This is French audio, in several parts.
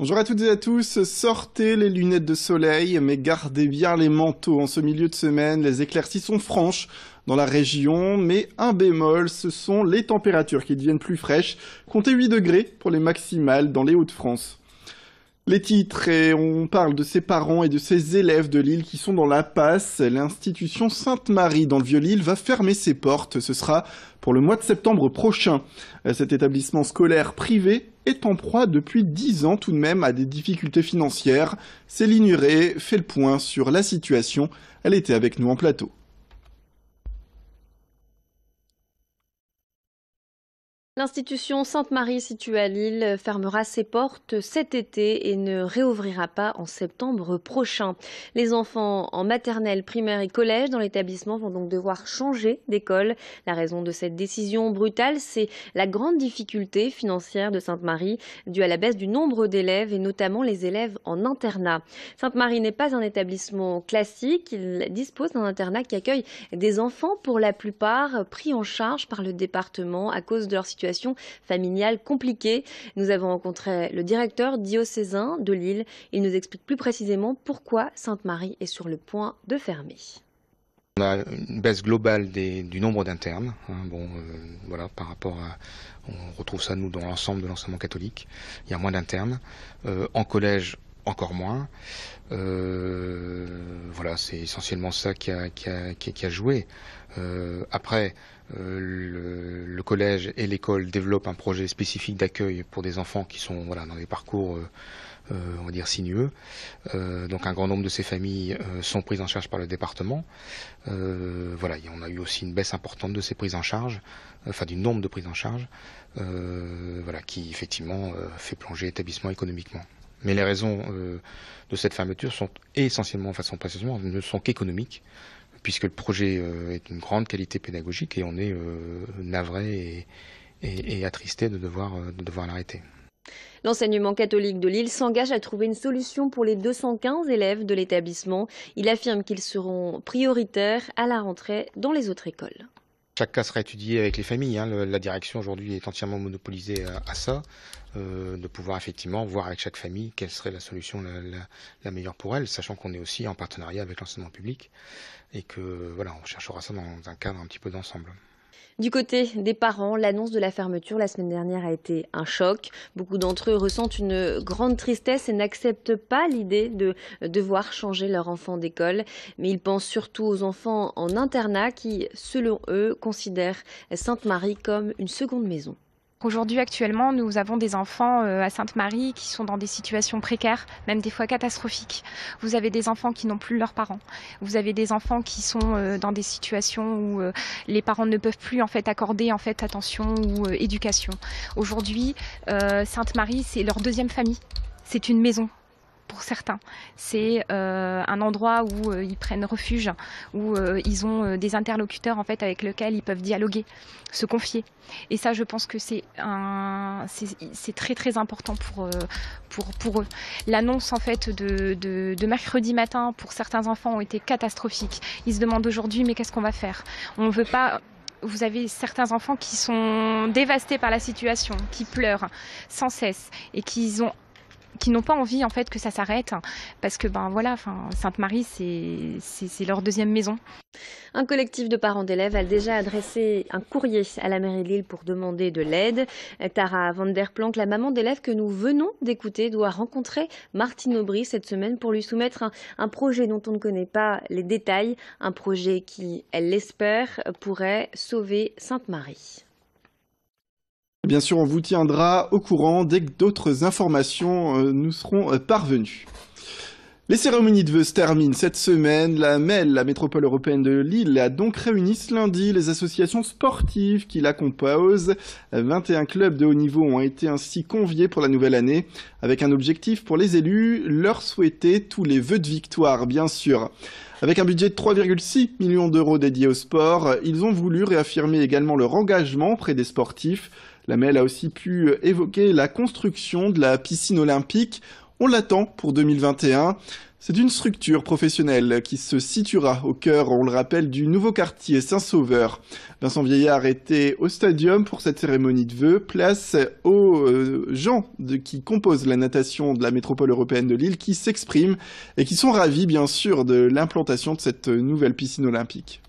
Bonjour à toutes et à tous, sortez les lunettes de soleil, mais gardez bien les manteaux. En ce milieu de semaine, les éclaircies sont franches dans la région, mais un bémol, ce sont les températures qui deviennent plus fraîches. Comptez 8 degrés pour les maximales dans les Hauts-de-France. Les titres, on parle de ses parents et de ses élèves de Lille qui sont dans la passe. L'institution Sainte-Marie dans le Vieux-Lille va fermer ses portes. Ce sera pour le mois de septembre prochain. Cet établissement scolaire privé est en proie depuis 10 ans tout de même à des difficultés financières. Céline Huré fait le point sur la situation. Elle était avec nous en plateau. L'institution Sainte-Marie située à Lille fermera ses portes cet été et ne réouvrira pas en septembre prochain. Les enfants en maternelle, primaire et collège dans l'établissement vont donc devoir changer d'école. La raison de cette décision brutale, c'est la grande difficulté financière de Sainte-Marie due à la baisse du nombre d'élèves et notamment les élèves en internat. Sainte-Marie n'est pas un établissement classique, il dispose d'un internat qui accueille des enfants pour la plupart pris en charge par le département à cause de leur situation familiale compliquée. Nous avons rencontré le directeur diocésain de Lille. Il nous explique plus précisément pourquoi Sainte-Marie est sur le point de fermer. On a une baisse globale des, du nombre d'internes. Hein, bon, euh, voilà, par rapport à, on retrouve ça nous dans l'ensemble de l'enseignement catholique. Il y a moins d'internes. Euh, en collège, encore moins. Euh, voilà, c'est essentiellement ça qui qui a, qui a joué. après, euh, le, collège et l'école développent un projet spécifique d'accueil pour des enfants qui sont dans des parcours, euh, euh, on sinueux. donc un grand nombre de ces familles sont prises en charge par le département. voilà, on a eu aussi une baisse importante de ces prises en charge, enfin du nombre de prises en charge, qui effectivement fait plonger l'établissement économiquement. Mais les raisons de cette fermeture sont essentiellement, enfin façon précisément, ne sont qu'économiques puisque le projet euh, est une grande qualité pédagogique et on est euh, navré et, attristé de devoir, euh, de devoir l'arrêter. L'enseignement catholique de Lille s'engage à trouver une solution pour les 215 élèves de l'établissement. Il affirme qu'ils seront prioritaires à la rentrée dans les autres écoles. Chaque cas sera étudié avec les familles. Hein. la direction aujourd'hui est entièrement monopolisée euh, à, ça, euh, de pouvoir effectivement voir avec chaque famille quelle serait la solution la, la meilleure pour elle, sachant qu'on est aussi en partenariat avec l'enseignement public et que voilà, on cherchera ça dans un cadre un petit peu d'ensemble. Du côté des parents, l'annonce de la fermeture la semaine dernière a été un choc. Beaucoup d'entre eux ressentent une grande tristesse et n'acceptent pas l'idée de devoir changer leur enfant d'école. Mais ils pensent surtout aux enfants en internat qui, selon eux, considèrent Sainte-Marie comme une seconde maison. Aujourd'hui, actuellement, nous avons des enfants euh, à Sainte-Marie qui sont dans des situations précaires, même des fois catastrophiques. Vous avez des enfants qui n'ont plus leurs parents. Vous avez des enfants qui sont euh, dans des situations où euh, les parents ne peuvent plus en fait accorder en fait attention ou éducation. Aujourd'hui, Sainte-Marie, c'est leur deuxième famille. C'est une maison pour certains. C'est euh, un endroit où euh, ils prennent refuge, où euh, ils ont des interlocuteurs en fait avec lesquels ils peuvent dialoguer, se confier. Et ça, je pense que c'est un, c'est très très important pour pour pour eux. L'annonce en fait de, mercredi matin pour certains enfants ont été catastrophique. Ils se demandent aujourd'hui mais qu'est-ce qu'on va faire On veut pas vous avez certains enfants qui sont dévastés par la situation, qui pleurent sans cesse et qui ont qui n'ont pas envie en fait que ça s'arrête hein. parce que ben voilà enfin Sainte Marie c'est leur deuxième maison. Un collectif de parents d'élèves a déjà adressé un courrier à la mairie de Lille pour demander de l'aide. Tara van der Planck, la maman d'élèves que nous venons d'écouter, doit rencontrer Martine Aubry cette semaine pour lui soumettre un, un, projet dont on ne connaît pas les détails, un projet qui, elle l'espère, pourrait sauver Sainte Marie. Bien sûr, on vous tiendra au courant dès que d'autres informations euh, nous seront euh, parvenues. Les cérémonies de vœux se terminent cette semaine. La MEL, la métropole européenne de Lille, a donc réuni ce lundi les associations sportives qui la composent. 21 clubs de haut niveau ont été ainsi conviés pour la nouvelle année, avec un objectif pour les élus, leur souhaiter tous les vœux de victoire, bien sûr. Avec un budget de 3,6 millions d'euros dédié au sport, ils ont voulu réaffirmer également leur engagement auprès des sportifs la a aussi pu euh, évoquer la construction de la piscine olympique. On l'attend pour 2021. C'est une structure professionnelle qui se situera au cœur, on le rappelle, du nouveau quartier Saint-Sauveur. Vincent Vieillard était au stadium pour cette cérémonie de vœux. Place aux euh, gens de, qui composent la natation de la métropole européenne de Lille qui s'expriment et qui sont ravis, bien sûr, de l'implantation de cette euh, nouvelle piscine olympique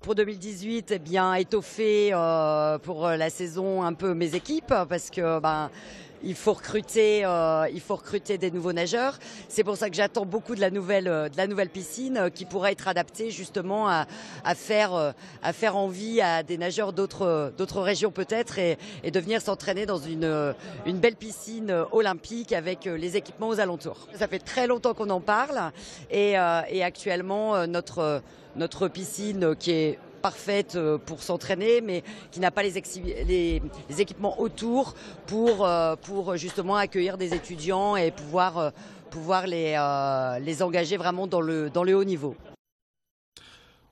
pour 2018, eh bien, étoffer euh, pour euh, la saison un peu mes équipes parce que ben, il faut recruter, euh, il faut recruter des nouveaux nageurs. C'est pour ça que j'attends beaucoup de la nouvelle, euh, de la nouvelle piscine euh, qui pourra être adaptée justement à, à faire, euh, à faire envie à des nageurs d'autres, d'autres régions peut-être et, et de venir s'entraîner dans une, une belle piscine olympique avec les équipements aux alentours. Ça fait très longtemps qu'on en parle et, et actuellement notre, notre piscine qui est parfaite euh, pour s'entraîner, mais qui n'a pas les, équipements autour euh, pour, justement accueillir des étudiants et pouvoir, euh, pouvoir les, engager vraiment dans le, haut niveau.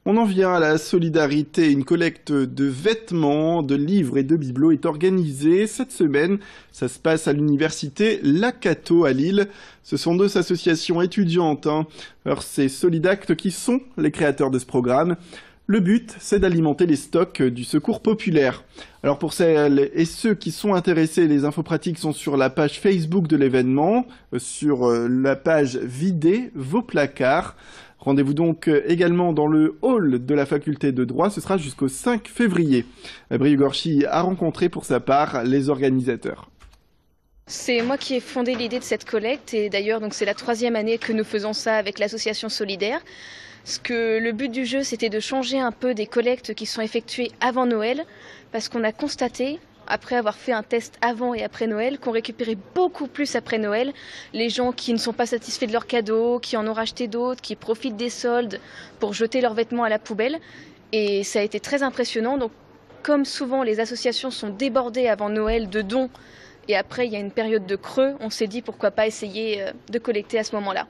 On en vient à la solidarité. Une collecte de vêtements, de livres et de bibelots est organisée cette semaine. Ça se passe à l'université Lacato à Lille. Ce sont deux associations étudiantes, hein. Alors c'est Solidact qui sont les créateurs de ce programme. Le but, c'est d'alimenter les stocks du secours populaire. Alors pour celles et ceux qui sont intéressés, les infos pratiques sont sur la page Facebook de l'événement, euh, sur euh, la page Vider vos placards. Rendez-vous donc euh, également dans le hall de la faculté de droit, ce sera jusqu'au 5 février. Brieux Gorchi a rencontré pour sa part les organisateurs. C'est moi qui ai fondé l'idée de cette collecte et d'ailleurs c'est la troisième année que nous faisons ça avec l'association Solidaire que le but du jeu, c'était de changer un peu des collectes qui sont effectuées avant Noël, parce qu'on a constaté après avoir fait un test avant et après Noël, qu'on récupérait beaucoup plus après Noël. Les gens qui ne sont pas satisfaits de leurs cadeaux, qui en ont racheté d'autres, qui profitent des soldes pour jeter leurs vêtements à la poubelle. Et ça a été très impressionnant. Donc, comme souvent, les associations sont débordées avant Noël de dons et après, il y a une période de creux, on s'est dit pourquoi pas essayer euh, de collecter à ce moment-là.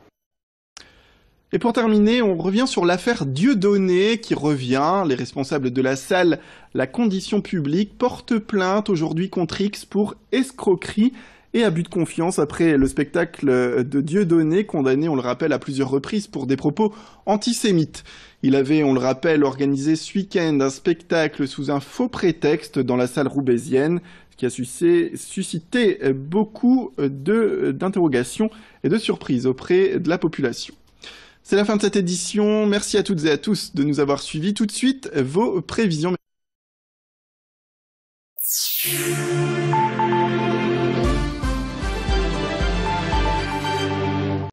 Et pour terminer, on revient sur l'affaire Dieudonné qui revient. Les responsables de la salle La Condition Publique portent plainte aujourd'hui contre X pour escroquerie et abus de confiance après le spectacle de Dieudonné, condamné, on le rappelle, à plusieurs reprises pour des propos antisémites. Il avait, on le rappelle, organisé ce week-end un spectacle sous un faux prétexte dans la salle roubaisienne, ce qui a suscité, suscité beaucoup d'interrogations et de surprises auprès de la population. C'est la fin de cette édition. Merci à toutes et à tous de nous avoir suivis. Tout de suite, vos prévisions.